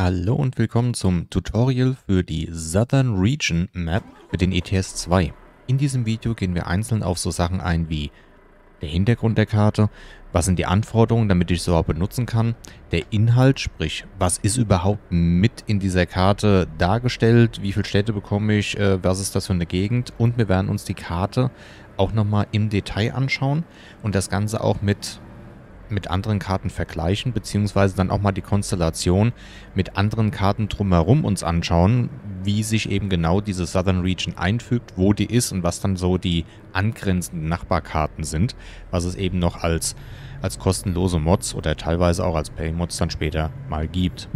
Hallo und willkommen zum Tutorial für die Southern Region Map für den ETS 2. In diesem Video gehen wir einzeln auf so Sachen ein wie der Hintergrund der Karte, was sind die Anforderungen, damit ich sie überhaupt benutzen kann, der Inhalt, sprich, was ist überhaupt mit in dieser Karte dargestellt, wie viele Städte bekomme ich, äh, was ist das für eine Gegend und wir werden uns die Karte auch nochmal im Detail anschauen und das Ganze auch mit mit anderen Karten vergleichen, beziehungsweise dann auch mal die Konstellation mit anderen Karten drumherum uns anschauen, wie sich eben genau diese Southern Region einfügt, wo die ist und was dann so die angrenzenden Nachbarkarten sind, was es eben noch als, als kostenlose Mods oder teilweise auch als Pay-Mods dann später mal gibt.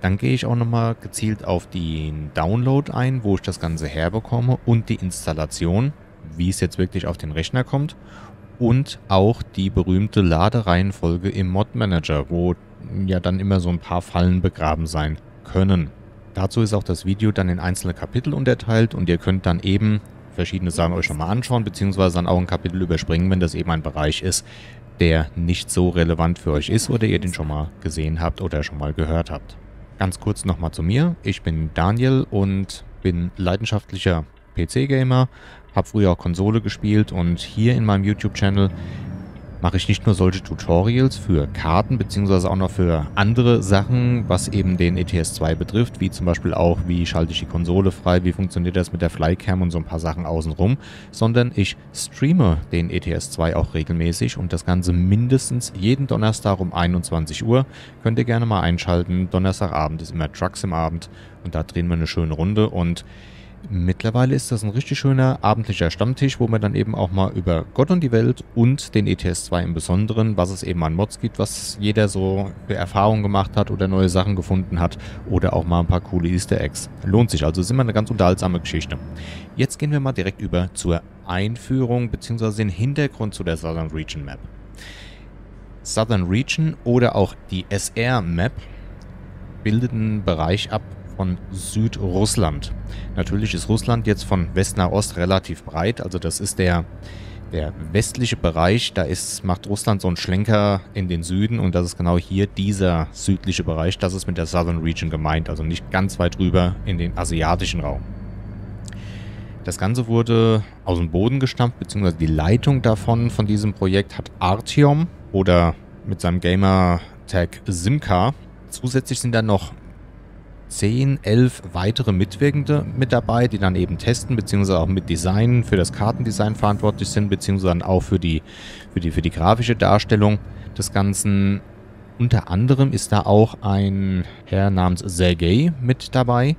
Dann gehe ich auch nochmal gezielt auf den Download ein, wo ich das Ganze herbekomme und die Installation, wie es jetzt wirklich auf den Rechner kommt und auch die berühmte Ladereihenfolge im Mod Manager, wo ja dann immer so ein paar Fallen begraben sein können. Dazu ist auch das Video dann in einzelne Kapitel unterteilt und ihr könnt dann eben verschiedene Sachen euch schon mal anschauen, beziehungsweise dann auch ein Kapitel überspringen, wenn das eben ein Bereich ist, der nicht so relevant für euch ist oder ihr den schon mal gesehen habt oder schon mal gehört habt. Ganz kurz nochmal zu mir. Ich bin Daniel und bin leidenschaftlicher PC-Gamer, habe früher auch Konsole gespielt und hier in meinem YouTube-Channel mache ich nicht nur solche Tutorials für Karten, beziehungsweise auch noch für andere Sachen, was eben den ETS 2 betrifft, wie zum Beispiel auch, wie schalte ich die Konsole frei, wie funktioniert das mit der Flycam und so ein paar Sachen außenrum, sondern ich streame den ETS 2 auch regelmäßig und das Ganze mindestens jeden Donnerstag um 21 Uhr. Könnt ihr gerne mal einschalten. Donnerstagabend ist immer Trucks im Abend und da drehen wir eine schöne Runde und Mittlerweile ist das ein richtig schöner abendlicher Stammtisch, wo man dann eben auch mal über Gott und die Welt und den ETS 2 im Besonderen, was es eben an Mods gibt, was jeder so für Erfahrungen gemacht hat oder neue Sachen gefunden hat oder auch mal ein paar coole Easter Eggs. Lohnt sich also, ist immer eine ganz unterhaltsame Geschichte. Jetzt gehen wir mal direkt über zur Einführung bzw. den Hintergrund zu der Southern Region Map. Southern Region oder auch die SR Map bildet einen Bereich ab, von Südrussland. Natürlich ist Russland jetzt von West nach Ost relativ breit, also das ist der, der westliche Bereich, da ist, macht Russland so einen Schlenker in den Süden und das ist genau hier dieser südliche Bereich, das ist mit der Southern Region gemeint, also nicht ganz weit rüber in den asiatischen Raum. Das Ganze wurde aus dem Boden gestampft, beziehungsweise die Leitung davon, von diesem Projekt, hat Artiom oder mit seinem Gamer-Tag Simka. Zusätzlich sind da noch 10, 11 weitere Mitwirkende mit dabei, die dann eben testen, beziehungsweise auch mit Design, für das Kartendesign verantwortlich sind, beziehungsweise auch für die, für die, für die grafische Darstellung des Ganzen. Unter anderem ist da auch ein Herr namens Sergei mit dabei.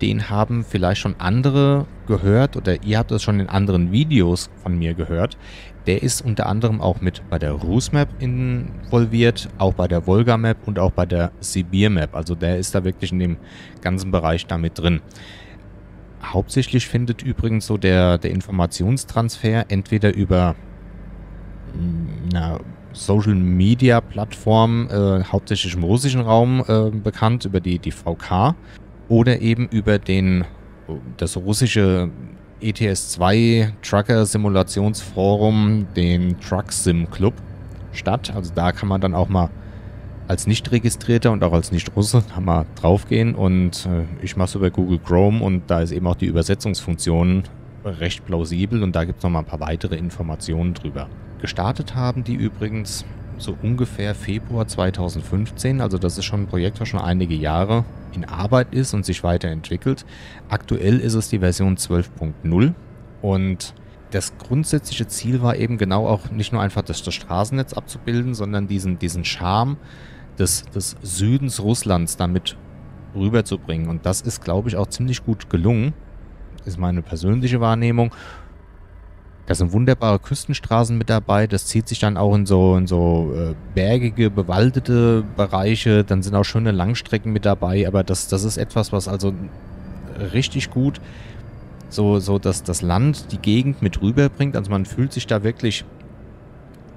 Den haben vielleicht schon andere gehört oder ihr habt es schon in anderen Videos von mir gehört. Der ist unter anderem auch mit bei der Rus-Map involviert, auch bei der Volga-Map und auch bei der Sibir-Map. Also der ist da wirklich in dem ganzen Bereich damit drin. Hauptsächlich findet übrigens so der, der Informationstransfer entweder über mm, Social Media Plattform, äh, hauptsächlich im russischen Raum äh, bekannt, über die, die VK, oder eben über den, das russische ETS2 Trucker Simulationsforum, den Truck Sim Club statt. Also da kann man dann auch mal als Nicht-Registrierter und auch als Nicht-Russe mal draufgehen und äh, ich mache es über Google Chrome und da ist eben auch die Übersetzungsfunktion recht plausibel und da gibt es nochmal ein paar weitere Informationen drüber. Gestartet haben die übrigens so ungefähr Februar 2015, also das ist schon ein Projekt, was schon einige Jahre in Arbeit ist und sich weiterentwickelt. Aktuell ist es die Version 12.0 und das grundsätzliche Ziel war eben genau auch nicht nur einfach das, das Straßennetz abzubilden, sondern diesen, diesen Charme des, des Südens Russlands damit rüberzubringen. Und das ist, glaube ich, auch ziemlich gut gelungen. Ist meine persönliche Wahrnehmung. Da sind wunderbare Küstenstraßen mit dabei. Das zieht sich dann auch in so, in so äh, bergige, bewaldete Bereiche. Dann sind auch schöne Langstrecken mit dabei. Aber das, das ist etwas, was also richtig gut so, so dass das Land, die Gegend mit rüberbringt. Also man fühlt sich da wirklich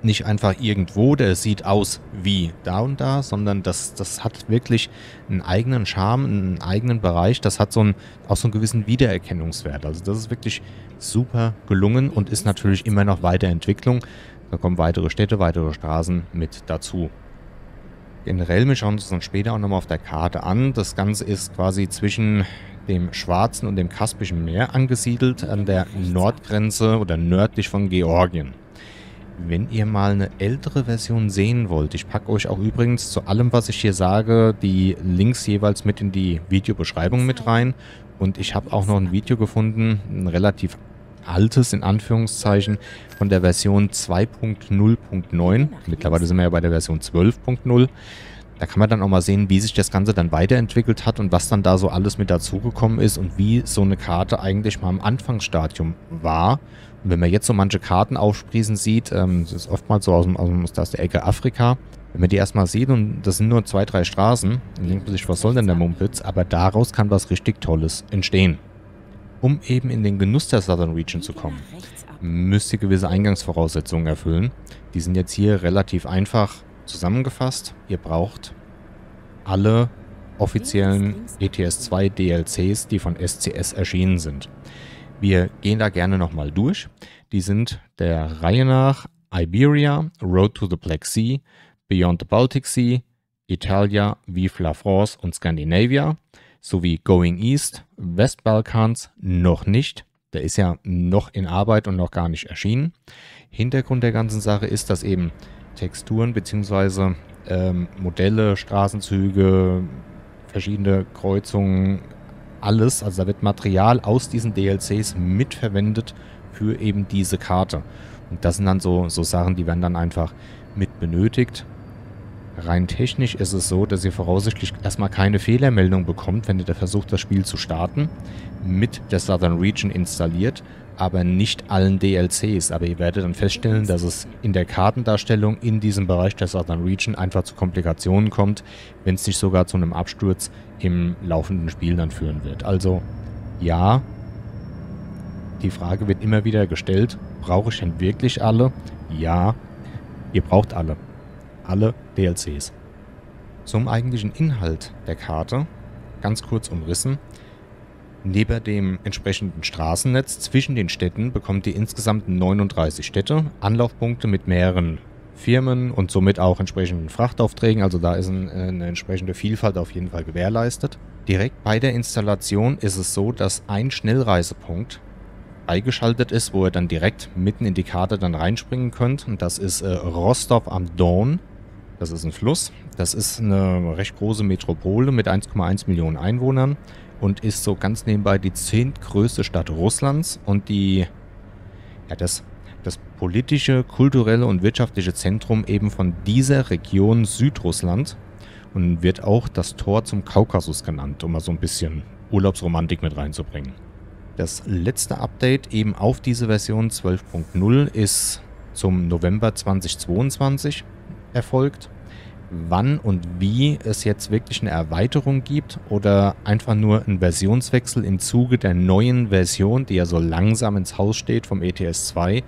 nicht einfach irgendwo, der sieht aus wie da und da, sondern das, das hat wirklich einen eigenen Charme, einen eigenen Bereich. Das hat so einen, auch so einen gewissen Wiedererkennungswert. Also das ist wirklich super gelungen und ist natürlich immer noch Weiterentwicklung. Da kommen weitere Städte, weitere Straßen mit dazu. Generell, wir schauen uns dann später auch nochmal auf der Karte an. Das Ganze ist quasi zwischen dem Schwarzen und dem Kaspischen Meer angesiedelt, an der Nordgrenze oder nördlich von Georgien wenn ihr mal eine ältere Version sehen wollt, ich packe euch auch übrigens zu allem, was ich hier sage, die Links jeweils mit in die Videobeschreibung mit rein. Und ich habe auch noch ein Video gefunden, ein relativ altes, in Anführungszeichen, von der Version 2.0.9. Genau. Mittlerweile sind wir ja bei der Version 12.0. Da kann man dann auch mal sehen, wie sich das Ganze dann weiterentwickelt hat und was dann da so alles mit dazugekommen ist und wie so eine Karte eigentlich mal im Anfangsstadium war. Und wenn man jetzt so manche Karten aufsprießen sieht, ähm, das ist oftmals so aus, dem, aus, aus der Ecke Afrika, wenn man die erstmal sieht und das sind nur zwei, drei Straßen, dann denkt man sich, was soll denn der Mumpitz? Aber daraus kann was richtig Tolles entstehen. Um eben in den Genuss der Southern Region zu kommen, müsst ihr gewisse Eingangsvoraussetzungen erfüllen. Die sind jetzt hier relativ einfach Zusammengefasst, ihr braucht alle offiziellen ETS 2 DLCs, die von SCS erschienen sind. Wir gehen da gerne nochmal durch. Die sind der Reihe nach Iberia, Road to the Black Sea, Beyond the Baltic Sea, Italia, Vive la France und Scandinavia sowie Going East, Westbalkans noch nicht. Der ist ja noch in Arbeit und noch gar nicht erschienen. Hintergrund der ganzen Sache ist, dass eben Texturen bzw. Ähm, Modelle, Straßenzüge, verschiedene Kreuzungen, alles. Also da wird Material aus diesen DLCs mitverwendet für eben diese Karte. Und das sind dann so, so Sachen, die werden dann einfach mit benötigt. Rein technisch ist es so, dass ihr voraussichtlich erstmal keine Fehlermeldung bekommt, wenn ihr da versucht, das Spiel zu starten, mit der Southern Region installiert aber nicht allen DLCs. Aber ihr werdet dann feststellen, dass es in der Kartendarstellung in diesem Bereich der Southern Region einfach zu Komplikationen kommt, wenn es nicht sogar zu einem Absturz im laufenden Spiel dann führen wird. Also ja, die Frage wird immer wieder gestellt, brauche ich denn wirklich alle? Ja, ihr braucht alle. Alle DLCs. Zum eigentlichen Inhalt der Karte, ganz kurz umrissen, Neben dem entsprechenden Straßennetz zwischen den Städten bekommt die insgesamt 39 Städte Anlaufpunkte mit mehreren Firmen und somit auch entsprechenden Frachtaufträgen. Also da ist äh, eine entsprechende Vielfalt auf jeden Fall gewährleistet. Direkt bei der Installation ist es so, dass ein Schnellreisepunkt eingeschaltet ist, wo ihr dann direkt mitten in die Karte dann reinspringen könnt. Und das ist äh, Rostov am Don. Das ist ein Fluss. Das ist eine recht große Metropole mit 1,1 Millionen Einwohnern und ist so ganz nebenbei die zehntgrößte Stadt Russlands und die, ja, das, das politische, kulturelle und wirtschaftliche Zentrum eben von dieser Region Südrussland und wird auch das Tor zum Kaukasus genannt, um mal so ein bisschen Urlaubsromantik mit reinzubringen. Das letzte Update eben auf diese Version 12.0 ist zum November 2022 erfolgt wann und wie es jetzt wirklich eine Erweiterung gibt oder einfach nur ein Versionswechsel im Zuge der neuen Version, die ja so langsam ins Haus steht vom ETS 2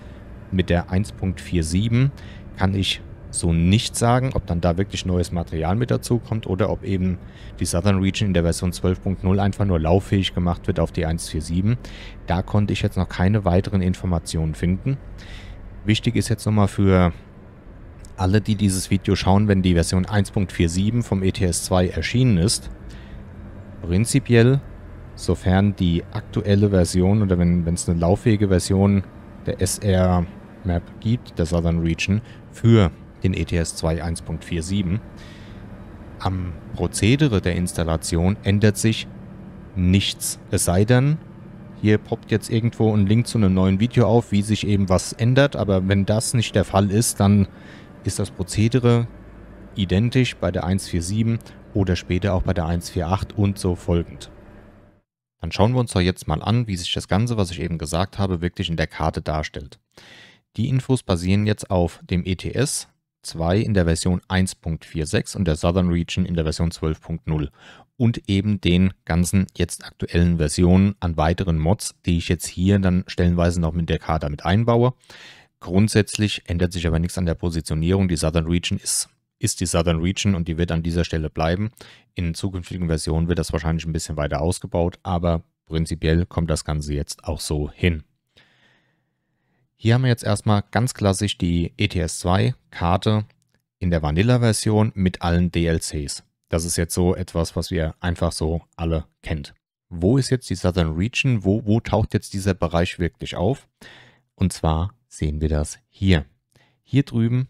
mit der 1.47, kann ich so nicht sagen, ob dann da wirklich neues Material mit dazu kommt oder ob eben die Southern Region in der Version 12.0 einfach nur lauffähig gemacht wird auf die 1.47. Da konnte ich jetzt noch keine weiteren Informationen finden. Wichtig ist jetzt nochmal für alle, die dieses Video schauen, wenn die Version 1.47 vom ETS 2 erschienen ist, prinzipiell, sofern die aktuelle Version oder wenn es eine lauffähige Version der SR Map gibt, der Southern Region, für den ETS 2 1.47, am Prozedere der Installation ändert sich nichts. Es sei denn, hier poppt jetzt irgendwo ein Link zu einem neuen Video auf, wie sich eben was ändert, aber wenn das nicht der Fall ist, dann ist das Prozedere identisch bei der 147 oder später auch bei der 148 und so folgend. Dann schauen wir uns doch jetzt mal an, wie sich das Ganze, was ich eben gesagt habe, wirklich in der Karte darstellt. Die Infos basieren jetzt auf dem ETS 2 in der Version 1.46 und der Southern Region in der Version 12.0 und eben den ganzen jetzt aktuellen Versionen an weiteren Mods, die ich jetzt hier dann stellenweise noch mit der Karte mit einbaue. Grundsätzlich ändert sich aber nichts an der Positionierung. Die Southern Region ist, ist die Southern Region und die wird an dieser Stelle bleiben. In zukünftigen Versionen wird das wahrscheinlich ein bisschen weiter ausgebaut, aber prinzipiell kommt das Ganze jetzt auch so hin. Hier haben wir jetzt erstmal ganz klassisch die ETS2-Karte in der Vanilla-Version mit allen DLCs. Das ist jetzt so etwas, was wir einfach so alle kennt. Wo ist jetzt die Southern Region? Wo, wo taucht jetzt dieser Bereich wirklich auf? Und zwar sehen wir das hier. Hier drüben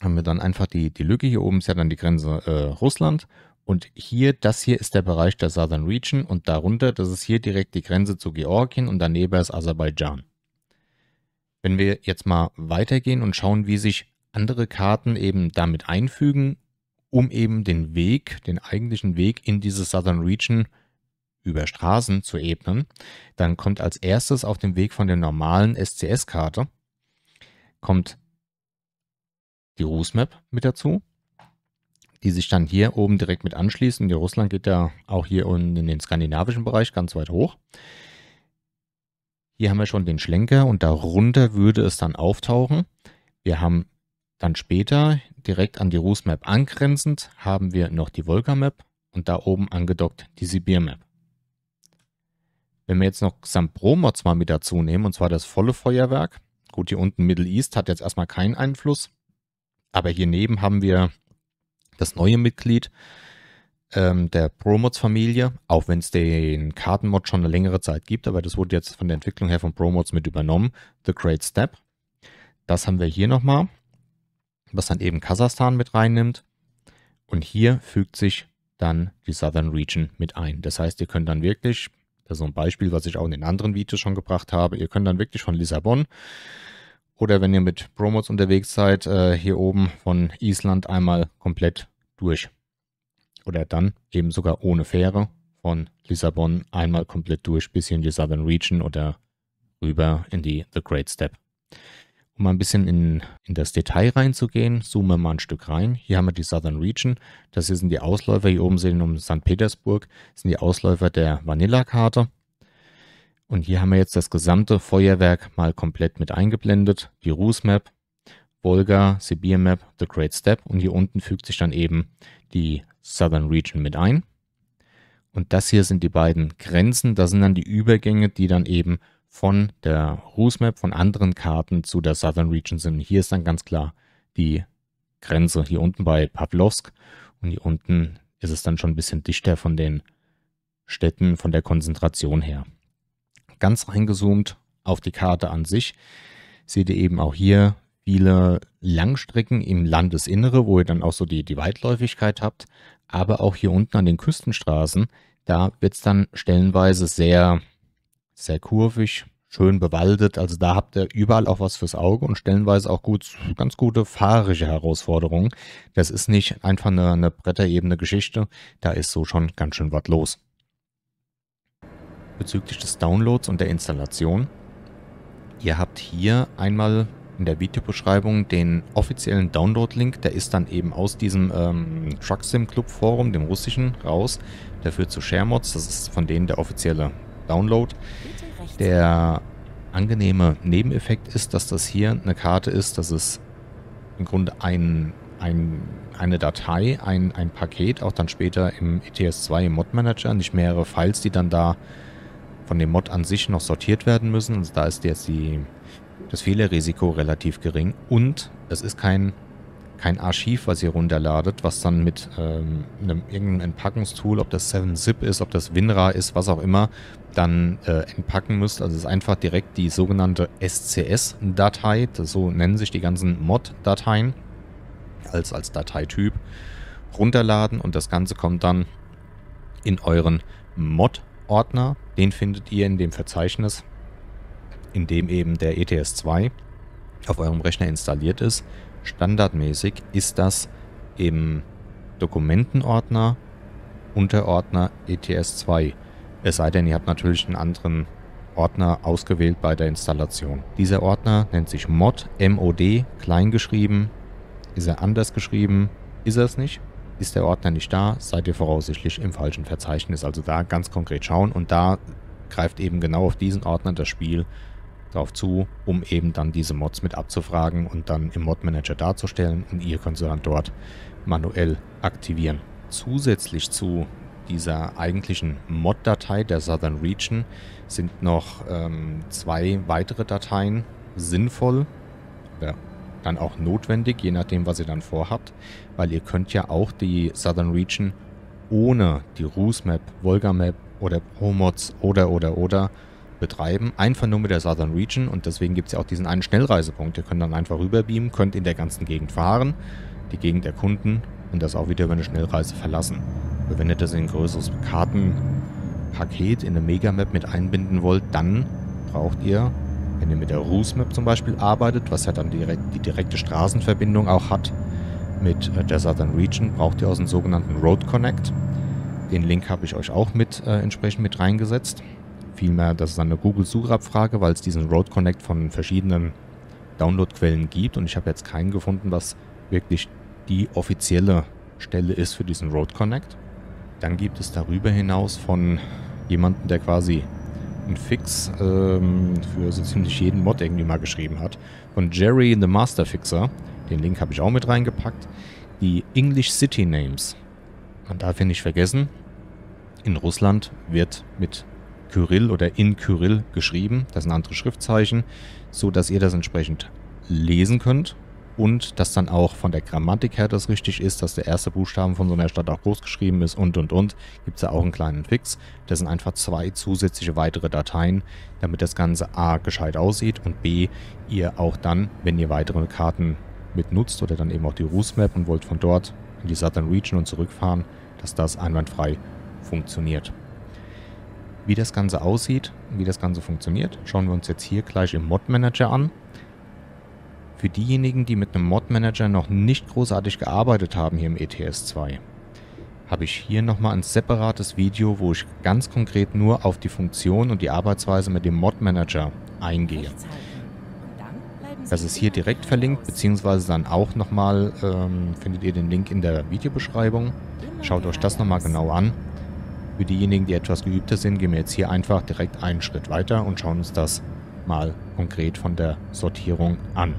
haben wir dann einfach die, die Lücke. Hier oben ist ja dann die Grenze äh, Russland. Und hier, das hier ist der Bereich der Southern Region und darunter, das ist hier direkt die Grenze zu Georgien und daneben ist Aserbaidschan. Wenn wir jetzt mal weitergehen und schauen, wie sich andere Karten eben damit einfügen, um eben den Weg, den eigentlichen Weg in diese Southern Region über Straßen zu ebnen, dann kommt als erstes auf dem Weg von der normalen SCS-Karte kommt die Rußmap mit dazu, die sich dann hier oben direkt mit anschließen. Und die Russland geht ja auch hier unten in den skandinavischen Bereich ganz weit hoch. Hier haben wir schon den Schlenker und darunter würde es dann auftauchen. Wir haben dann später direkt an die Rußmap angrenzend haben wir noch die Volga-Map und da oben angedockt die Sibir-Map. Wenn wir jetzt noch St. Bromoz mal mit dazu nehmen, und zwar das volle Feuerwerk. Gut, hier unten Middle East hat jetzt erstmal keinen Einfluss. Aber hier neben haben wir das neue Mitglied ähm, der Promods-Familie, auch wenn es den Kartenmod schon eine längere Zeit gibt, aber das wurde jetzt von der Entwicklung her von Promods mit übernommen. The Great Step. Das haben wir hier nochmal, was dann eben Kasachstan mit reinnimmt. Und hier fügt sich dann die Southern Region mit ein. Das heißt, ihr könnt dann wirklich das ist so ein Beispiel, was ich auch in den anderen Videos schon gebracht habe. Ihr könnt dann wirklich von Lissabon oder wenn ihr mit Promos unterwegs seid, äh, hier oben von Island einmal komplett durch. Oder dann eben sogar ohne Fähre von Lissabon einmal komplett durch bis in die Southern Region oder rüber in die The Great Step. Um ein bisschen in, in das Detail reinzugehen, zoomen wir mal ein Stück rein. Hier haben wir die Southern Region. Das hier sind die Ausläufer. Hier oben sehen wir um St. Petersburg. Das sind die Ausläufer der Vanilla-Karte. Und hier haben wir jetzt das gesamte Feuerwerk mal komplett mit eingeblendet. Die Rus-Map, Volga, Sibir-Map, The Great Step. Und hier unten fügt sich dann eben die Southern Region mit ein. Und das hier sind die beiden Grenzen. Das sind dann die Übergänge, die dann eben von der Roosmap, von anderen Karten zu der Southern Region sind. hier ist dann ganz klar die Grenze. Hier unten bei Pavlovsk und hier unten ist es dann schon ein bisschen dichter von den Städten, von der Konzentration her. Ganz reingezoomt auf die Karte an sich seht ihr eben auch hier viele Langstrecken im Landesinnere, wo ihr dann auch so die, die Weitläufigkeit habt. Aber auch hier unten an den Küstenstraßen, da wird es dann stellenweise sehr sehr kurvig, schön bewaldet. Also da habt ihr überall auch was fürs Auge und stellenweise auch gut, ganz gute fahrerische Herausforderungen. Das ist nicht einfach eine, eine bretterebene Geschichte. Da ist so schon ganz schön was los. Bezüglich des Downloads und der Installation. Ihr habt hier einmal in der Videobeschreibung den offiziellen Download-Link. Der ist dann eben aus diesem ähm, Sim Club Forum, dem russischen, raus. Der führt zu ShareMods. Das ist von denen der offizielle Download. Der angenehme Nebeneffekt ist, dass das hier eine Karte ist, dass es im Grunde ein, ein, eine Datei, ein, ein Paket, auch dann später im ETS2 im Mod Manager, nicht mehrere Files, die dann da von dem Mod an sich noch sortiert werden müssen. Also da ist jetzt die, das Fehlerrisiko relativ gering und es ist kein kein Archiv, was ihr runterladet, was dann mit ähm, einem irgendeinem Entpackungstool, ob das 7-Zip ist, ob das WinRAR ist, was auch immer, dann äh, entpacken müsst. Also es ist einfach direkt die sogenannte SCS-Datei, so nennen sich die ganzen Mod-Dateien als, als Dateityp, runterladen und das Ganze kommt dann in euren Mod-Ordner. Den findet ihr in dem Verzeichnis, in dem eben der ETS2 auf eurem Rechner installiert ist. Standardmäßig ist das im Dokumentenordner unter Ordner ETS2. Es sei denn, ihr habt natürlich einen anderen Ordner ausgewählt bei der Installation. Dieser Ordner nennt sich mod, mod, kleingeschrieben. Ist er anders geschrieben? Ist er es nicht? Ist der Ordner nicht da, seid ihr voraussichtlich im falschen Verzeichnis. Also da ganz konkret schauen und da greift eben genau auf diesen Ordner das Spiel drauf zu, um eben dann diese Mods mit abzufragen und dann im Mod Manager darzustellen und ihr könnt sie dann dort manuell aktivieren. Zusätzlich zu dieser eigentlichen Mod-Datei der Southern Region sind noch ähm, zwei weitere Dateien sinnvoll oder dann auch notwendig, je nachdem, was ihr dann vorhabt, weil ihr könnt ja auch die Southern Region ohne die Rus Map, Volga Map oder Pro-Mods Promods oder oder oder betreiben, einfach nur mit der Southern Region und deswegen gibt es ja auch diesen einen Schnellreisepunkt. Ihr könnt dann einfach rüberbeamen, könnt in der ganzen Gegend fahren, die Gegend erkunden und das auch wieder über eine Schnellreise verlassen. Wenn ihr das in ein größeres Kartenpaket in eine Megamap mit einbinden wollt, dann braucht ihr, wenn ihr mit der Roos Map zum Beispiel arbeitet, was ja dann direkt, die direkte Straßenverbindung auch hat mit äh, der Southern Region, braucht ihr aus dem sogenannten Road Connect. Den Link habe ich euch auch mit äh, entsprechend mit reingesetzt. Vielmehr, das ist eine Google-Suchabfrage, weil es diesen Road Connect von verschiedenen Downloadquellen gibt und ich habe jetzt keinen gefunden, was wirklich die offizielle Stelle ist für diesen Road Connect. Dann gibt es darüber hinaus von jemandem, der quasi einen Fix ähm, für so ziemlich jeden Mod irgendwie mal geschrieben hat, von Jerry the Master Fixer. Den Link habe ich auch mit reingepackt. Die English City Names. Man darf ja nicht vergessen, in Russland wird mit Kyrill oder in Kyrill geschrieben. Das sind andere Schriftzeichen, so dass ihr das entsprechend lesen könnt und dass dann auch von der Grammatik her das richtig ist, dass der erste Buchstaben von so einer Stadt auch groß geschrieben ist und und und. Gibt es da auch einen kleinen Fix. Das sind einfach zwei zusätzliche weitere Dateien, damit das Ganze A gescheit aussieht und B ihr auch dann, wenn ihr weitere Karten mitnutzt oder dann eben auch die Roos Map und wollt von dort in die Southern Region und zurückfahren, dass das einwandfrei funktioniert. Wie das Ganze aussieht, wie das Ganze funktioniert, schauen wir uns jetzt hier gleich im Mod Manager an. Für diejenigen, die mit einem Mod Manager noch nicht großartig gearbeitet haben hier im ETS 2, habe ich hier nochmal ein separates Video, wo ich ganz konkret nur auf die Funktion und die Arbeitsweise mit dem Mod Manager eingehe. Das ist hier direkt verlinkt, beziehungsweise dann auch nochmal, ähm, findet ihr den Link in der Videobeschreibung. Schaut euch das nochmal genau an. Für diejenigen, die etwas geübter sind, gehen wir jetzt hier einfach direkt einen Schritt weiter und schauen uns das mal konkret von der Sortierung an.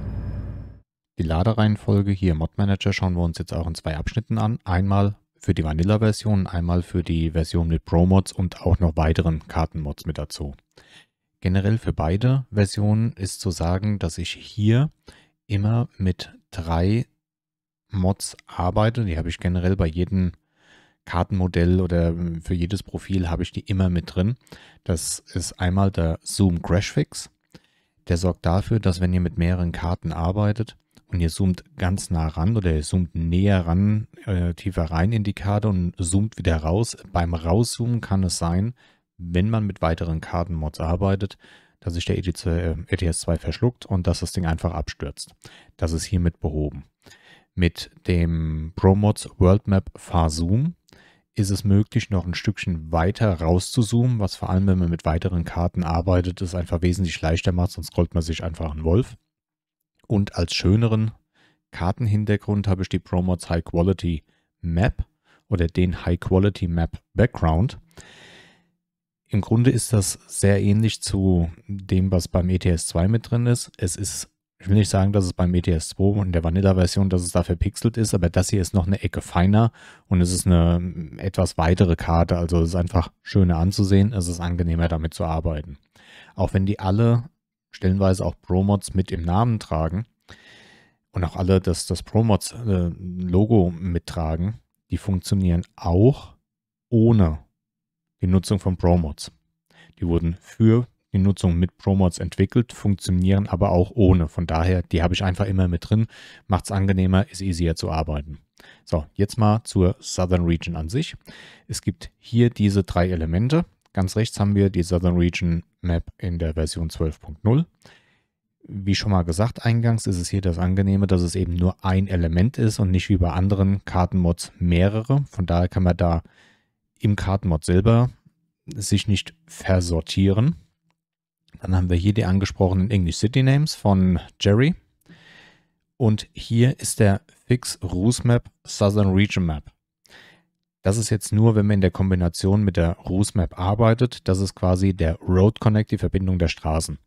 Die Ladereihenfolge hier im Mod Manager schauen wir uns jetzt auch in zwei Abschnitten an. Einmal für die Vanilla-Version, einmal für die Version mit Pro-Mods und auch noch weiteren Kartenmods mit dazu. Generell für beide Versionen ist zu sagen, dass ich hier immer mit drei Mods arbeite. Die habe ich generell bei jedem Kartenmodell oder für jedes Profil habe ich die immer mit drin. Das ist einmal der Zoom Crash Fix. Der sorgt dafür, dass wenn ihr mit mehreren Karten arbeitet und ihr zoomt ganz nah ran oder ihr zoomt näher ran, äh, tiefer rein in die Karte und zoomt wieder raus. Beim Rauszoomen kann es sein, wenn man mit weiteren Kartenmods arbeitet, dass sich der ETS2 äh, e verschluckt und dass das Ding einfach abstürzt. Das ist hiermit behoben. Mit dem ProMods World Map Far Zoom ist es möglich, noch ein Stückchen weiter rauszuzoomen, was vor allem, wenn man mit weiteren Karten arbeitet, es einfach wesentlich leichter macht, sonst scrollt man sich einfach einen Wolf. Und als schöneren Kartenhintergrund habe ich die Promotes High Quality Map oder den High Quality Map Background. Im Grunde ist das sehr ähnlich zu dem, was beim ETS 2 mit drin ist. Es ist ich will nicht sagen, dass es beim ETS 2 und der Vanilla-Version, dass es da verpixelt ist, aber das hier ist noch eine Ecke feiner und es ist eine mm, etwas weitere Karte, also es ist einfach schöner anzusehen, es ist angenehmer damit zu arbeiten. Auch wenn die alle stellenweise auch Promods mit im Namen tragen und auch alle das, das Promods-Logo äh, mittragen, die funktionieren auch ohne die Nutzung von Promods. Die wurden für die Nutzung mit ProMods entwickelt, funktionieren aber auch ohne. Von daher, die habe ich einfach immer mit drin. Macht es angenehmer, ist easier zu arbeiten. So, jetzt mal zur Southern Region an sich. Es gibt hier diese drei Elemente. Ganz rechts haben wir die Southern Region Map in der Version 12.0. Wie schon mal gesagt eingangs, ist es hier das Angenehme, dass es eben nur ein Element ist und nicht wie bei anderen Kartenmods mehrere. Von daher kann man da im Kartenmod selber sich nicht versortieren. Dann haben wir hier die angesprochenen English City Names von Jerry. Und hier ist der Fix Ruse Map Southern Region Map. Das ist jetzt nur, wenn man in der Kombination mit der Ruse Map arbeitet. Das ist quasi der Road Connect, die Verbindung der Straßen.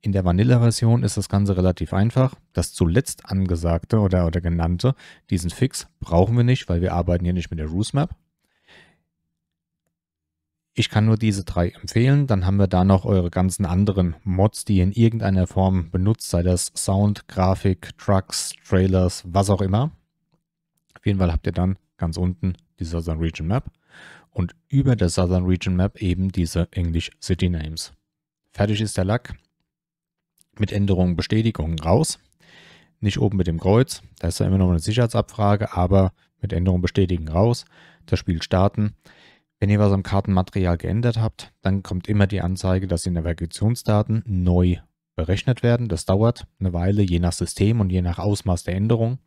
In der Vanilla-Version ist das Ganze relativ einfach. Das zuletzt angesagte oder, oder genannte, diesen Fix, brauchen wir nicht, weil wir arbeiten hier nicht mit der Ruse Map. Ich kann nur diese drei empfehlen. Dann haben wir da noch eure ganzen anderen Mods, die ihr in irgendeiner Form benutzt, sei das Sound, Grafik, Trucks, Trailers, was auch immer. Auf jeden Fall habt ihr dann ganz unten die Southern Region Map und über der Southern Region Map eben diese English City Names. Fertig ist der Lack. Mit Änderungen, Bestätigungen raus. Nicht oben mit dem Kreuz, da ist ja immer noch eine Sicherheitsabfrage, aber mit Änderungen bestätigen raus. Das Spiel starten. Wenn ihr was am Kartenmaterial geändert habt, dann kommt immer die Anzeige, dass die Navigationsdaten neu berechnet werden. Das dauert eine Weile, je nach System und je nach Ausmaß der Änderung.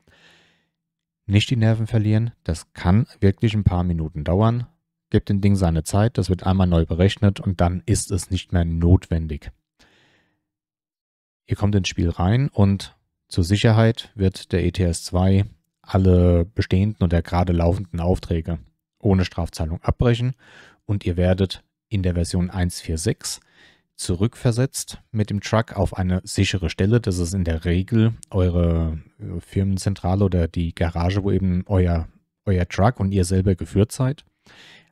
Nicht die Nerven verlieren, das kann wirklich ein paar Minuten dauern. Gebt dem Ding seine Zeit, das wird einmal neu berechnet und dann ist es nicht mehr notwendig. Ihr kommt ins Spiel rein und zur Sicherheit wird der ETS 2 alle bestehenden oder gerade laufenden Aufträge ohne Strafzahlung abbrechen und ihr werdet in der Version 1.4.6 zurückversetzt mit dem Truck auf eine sichere Stelle. Das ist in der Regel eure äh, Firmenzentrale oder die Garage, wo eben euer, euer Truck und ihr selber geführt seid.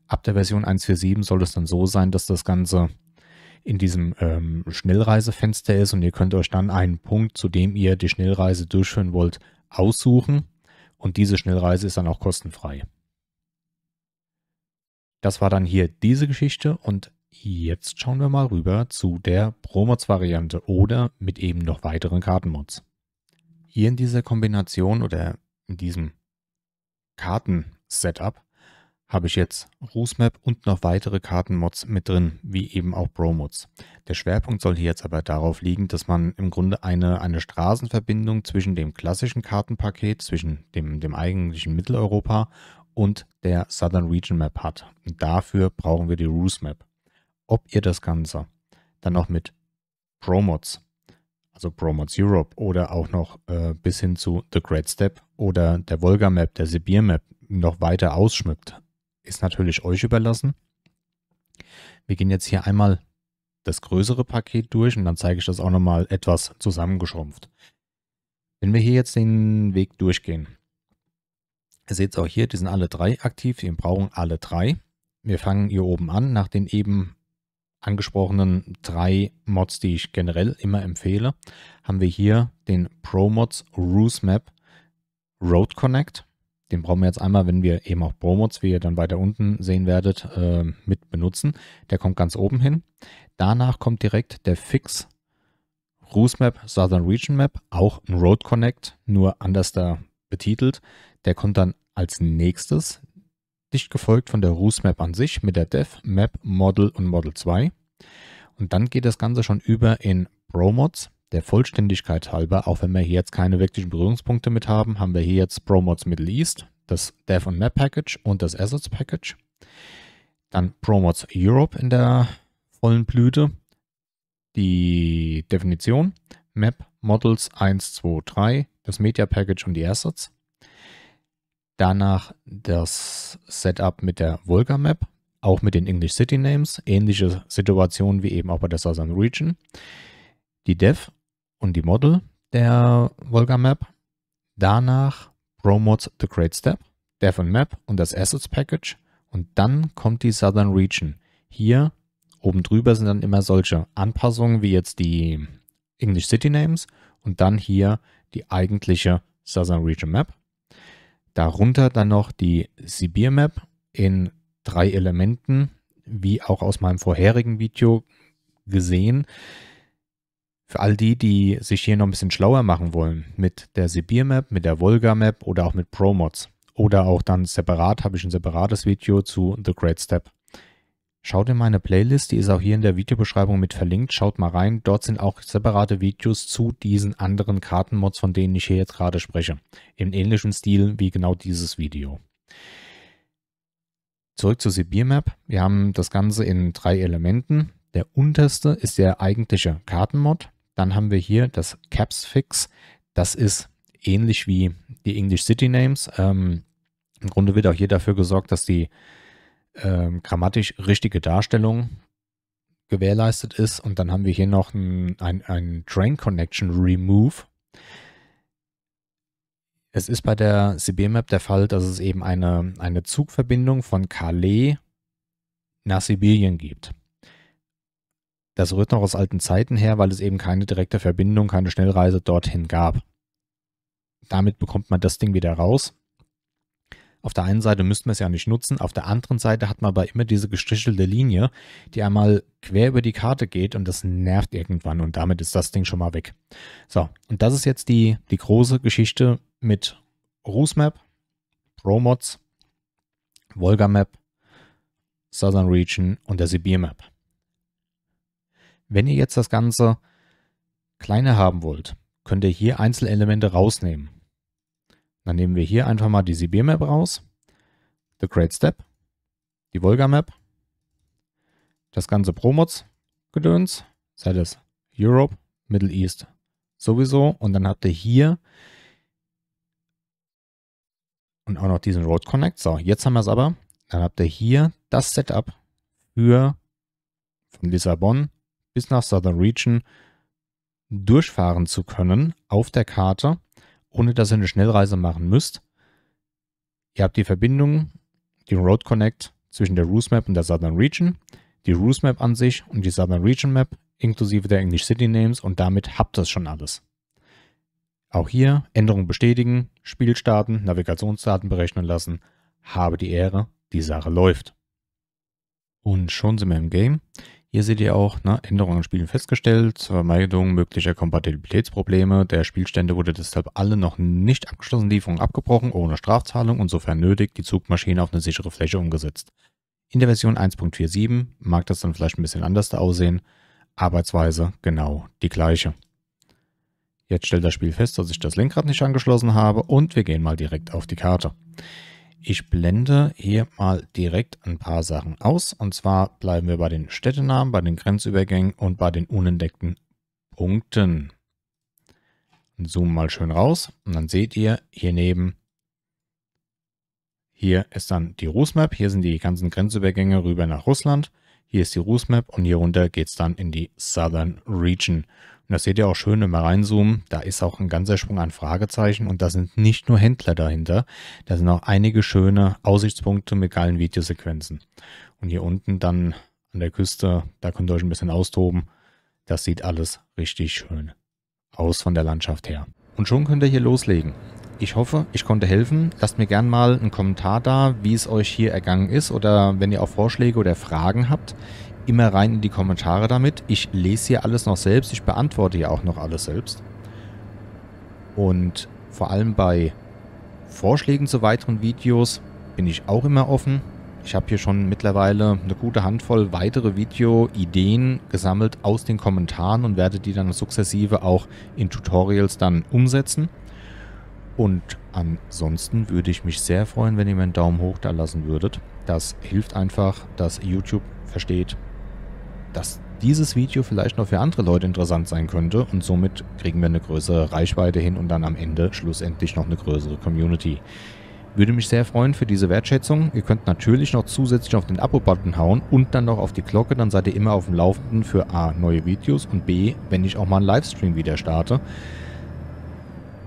Ab der Version 1.4.7 soll es dann so sein, dass das Ganze in diesem ähm, Schnellreisefenster ist und ihr könnt euch dann einen Punkt, zu dem ihr die Schnellreise durchführen wollt, aussuchen. Und diese Schnellreise ist dann auch kostenfrei. Das war dann hier diese Geschichte und jetzt schauen wir mal rüber zu der Promoz-Variante oder mit eben noch weiteren Kartenmods. Hier in dieser Kombination oder in diesem Karten-Setup habe ich jetzt Roosmap und noch weitere Kartenmods mit drin, wie eben auch Bromods. Der Schwerpunkt soll hier jetzt aber darauf liegen, dass man im Grunde eine, eine Straßenverbindung zwischen dem klassischen Kartenpaket, zwischen dem, dem eigentlichen Mitteleuropa und der Southern Region Map hat. Und dafür brauchen wir die Roos Map. Ob ihr das Ganze dann noch mit Promods, also Promods Europe oder auch noch äh, bis hin zu The Great Step oder der Volga Map, der Sibir Map noch weiter ausschmückt, ist natürlich euch überlassen. Wir gehen jetzt hier einmal das größere Paket durch und dann zeige ich das auch nochmal etwas zusammengeschrumpft. Wenn wir hier jetzt den Weg durchgehen, Ihr seht es auch hier, die sind alle drei aktiv, wir brauchen alle drei. Wir fangen hier oben an, nach den eben angesprochenen drei Mods, die ich generell immer empfehle, haben wir hier den ProMods Ruse Map Road Connect. Den brauchen wir jetzt einmal, wenn wir eben auch ProMods, wie ihr dann weiter unten sehen werdet, äh, mit benutzen. Der kommt ganz oben hin. Danach kommt direkt der Fix Ruse Map Southern Region Map, auch ein Road Connect, nur anders da betitelt. Der kommt dann als nächstes, dicht gefolgt von der Roos Map an sich mit der Dev, Map, Model und Model 2. Und dann geht das Ganze schon über in ProMods. Der Vollständigkeit halber, auch wenn wir hier jetzt keine wirklichen Berührungspunkte mit haben, haben wir hier jetzt ProMods Middle East, das Dev und Map Package und das Assets Package. Dann ProMods Europe in der vollen Blüte. Die Definition, Map Models 1, 2, 3, das Media Package und die Assets. Danach das Setup mit der Volga Map, auch mit den English City Names, ähnliche Situationen wie eben auch bei der Southern Region. Die Dev und die Model der Volga Map. Danach Promote the Great Step, Dev and Map und das Assets Package. Und dann kommt die Southern Region. Hier oben drüber sind dann immer solche Anpassungen wie jetzt die English City Names und dann hier die eigentliche Southern Region Map. Darunter dann noch die Sibir Map in drei Elementen, wie auch aus meinem vorherigen Video gesehen. Für all die, die sich hier noch ein bisschen schlauer machen wollen mit der Sibir Map, mit der Volga Map oder auch mit Pro Mods Oder auch dann separat, habe ich ein separates Video zu The Great Step. Schaut in meine Playlist, die ist auch hier in der Videobeschreibung mit verlinkt. Schaut mal rein. Dort sind auch separate Videos zu diesen anderen Kartenmods, von denen ich hier jetzt gerade spreche. Im ähnlichen Stil wie genau dieses Video. Zurück zu Sibirmap. Wir haben das Ganze in drei Elementen. Der unterste ist der eigentliche Kartenmod. Dann haben wir hier das Caps Fix. Das ist ähnlich wie die English City Names. Ähm, Im Grunde wird auch hier dafür gesorgt, dass die ähm, grammatisch richtige Darstellung gewährleistet ist. Und dann haben wir hier noch ein, ein, ein Train Connection Remove. Es ist bei der CB-Map der Fall, dass es eben eine, eine Zugverbindung von Calais nach Sibirien gibt. Das rührt noch aus alten Zeiten her, weil es eben keine direkte Verbindung, keine Schnellreise dorthin gab. Damit bekommt man das Ding wieder raus. Auf der einen Seite müssten wir es ja nicht nutzen, auf der anderen Seite hat man aber immer diese gestrichelte Linie, die einmal quer über die Karte geht und das nervt irgendwann und damit ist das Ding schon mal weg. So, und das ist jetzt die, die große Geschichte mit Roosmap, ProMods, Volga Map, Southern Region und der Sibir Map. Wenn ihr jetzt das Ganze kleiner haben wollt, könnt ihr hier Einzelelemente rausnehmen. Dann nehmen wir hier einfach mal die Sibir-Map raus, The Great Step, die Volga-Map, das ganze promots gedöns sei das Europe, Middle East sowieso. Und dann habt ihr hier und auch noch diesen Road Connect. So, jetzt haben wir es aber. Dann habt ihr hier das Setup für von Lissabon bis nach Southern Region durchfahren zu können auf der Karte ohne dass ihr eine Schnellreise machen müsst. Ihr habt die Verbindung, den Road Connect zwischen der Roos Map und der Southern Region, die Roos Map an sich und die Southern Region Map inklusive der English City Names und damit habt ihr schon alles. Auch hier Änderungen bestätigen, Spiel starten, Navigationsdaten berechnen lassen. Habe die Ehre, die Sache läuft. Und schon sind wir im Game. Hier seht ihr auch ne, Änderungen an Spielen festgestellt, zur Vermeidung möglicher Kompatibilitätsprobleme. Der Spielstände wurde deshalb alle noch nicht abgeschlossenen Lieferungen abgebrochen, ohne Strafzahlung und sofern nötig die Zugmaschine auf eine sichere Fläche umgesetzt. In der Version 1.47 mag das dann vielleicht ein bisschen anders aussehen, Arbeitsweise genau die gleiche. Jetzt stellt das Spiel fest, dass ich das Lenkrad nicht angeschlossen habe und wir gehen mal direkt auf die Karte. Ich blende hier mal direkt ein paar Sachen aus. Und zwar bleiben wir bei den Städtenamen, bei den Grenzübergängen und bei den unentdeckten Punkten. Zoom mal schön raus und dann seht ihr hier neben, hier ist dann die Rußmap, hier sind die ganzen Grenzübergänge rüber nach Russland. Hier ist die Roos Map und hier runter geht es dann in die Southern Region. Und das seht ihr auch schön, wenn wir reinzoomen, da ist auch ein ganzer Sprung an Fragezeichen und da sind nicht nur Händler dahinter, da sind auch einige schöne Aussichtspunkte mit geilen Videosequenzen. Und hier unten dann an der Küste, da könnt ihr euch ein bisschen austoben. Das sieht alles richtig schön aus von der Landschaft her. Und schon könnt ihr hier loslegen. Ich hoffe, ich konnte helfen. Lasst mir gern mal einen Kommentar da, wie es euch hier ergangen ist oder wenn ihr auch Vorschläge oder Fragen habt, immer rein in die Kommentare damit. Ich lese hier alles noch selbst, ich beantworte ja auch noch alles selbst. Und vor allem bei Vorschlägen zu weiteren Videos bin ich auch immer offen. Ich habe hier schon mittlerweile eine gute Handvoll weitere Videoideen gesammelt aus den Kommentaren und werde die dann sukzessive auch in Tutorials dann umsetzen. Und ansonsten würde ich mich sehr freuen, wenn ihr mir einen Daumen hoch da lassen würdet. Das hilft einfach, dass YouTube versteht, dass dieses Video vielleicht noch für andere Leute interessant sein könnte und somit kriegen wir eine größere Reichweite hin und dann am Ende schlussendlich noch eine größere Community. Würde mich sehr freuen für diese Wertschätzung. Ihr könnt natürlich noch zusätzlich auf den Abo-Button hauen und dann noch auf die Glocke, dann seid ihr immer auf dem Laufenden für A, neue Videos und B, wenn ich auch mal einen Livestream wieder starte.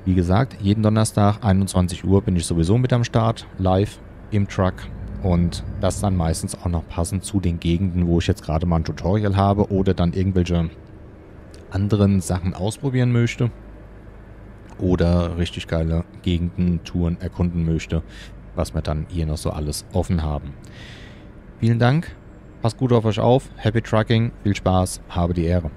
Wie gesagt, jeden Donnerstag 21 Uhr bin ich sowieso mit am Start, live im Truck und das dann meistens auch noch passend zu den Gegenden, wo ich jetzt gerade mal ein Tutorial habe oder dann irgendwelche anderen Sachen ausprobieren möchte oder richtig geile Gegenden, Touren erkunden möchte, was wir dann hier noch so alles offen haben. Vielen Dank, passt gut auf euch auf, happy trucking, viel Spaß, habe die Ehre.